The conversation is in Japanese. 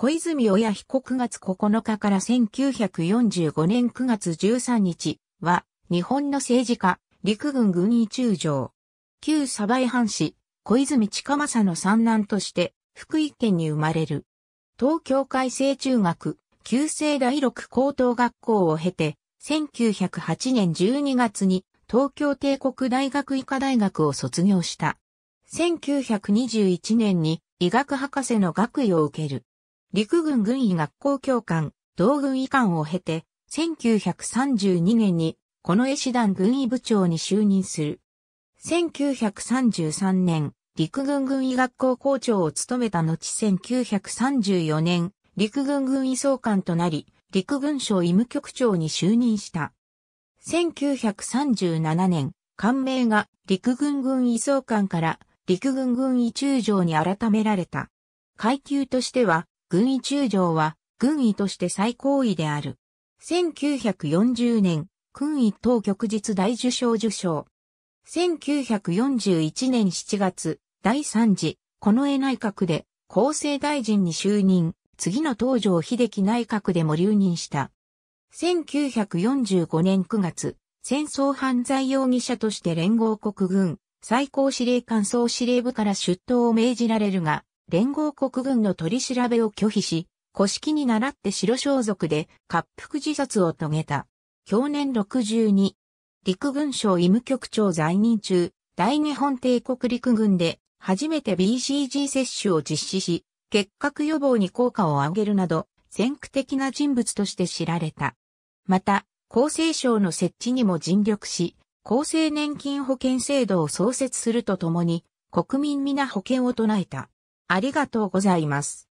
小泉親被告9月9日から1945年9月13日は、日本の政治家、陸軍軍医中将。旧鯖江藩士、小泉近政の三男として、福井県に生まれる。東京海星中学、旧制第六高等学校を経て、1908年12月に東京帝国大学医科大学を卒業した。1921年に医学博士の学位を受ける。陸軍軍医学校教官、同軍医官を経て、1932年に、この絵師団軍医部長に就任する。1933年、陸軍軍医学校校長を務めた後1934年、陸軍軍医総監となり、陸軍省医務局長に就任した。1937年、官名が陸軍軍医総監から陸軍軍医中将に改められた。階級としては軍医中将は、軍医として最高位である。1940年、軍医当局日大受賞受賞。1941年7月、第3次、近衛内閣で、厚生大臣に就任、次の東条秀樹内閣でも留任した。1945年9月、戦争犯罪容疑者として連合国軍、最高司令官総司令部から出頭を命じられるが、連合国軍の取り調べを拒否し、古式に倣って白装束で滑腹自殺を遂げた。去年62、陸軍省医務局長在任中、大日本帝国陸軍で初めて BCG 接種を実施し、結核予防に効果を上げるなど、先駆的な人物として知られた。また、厚生省の設置にも尽力し、厚生年金保険制度を創設するとともに、国民皆保険を唱えた。ありがとうございます。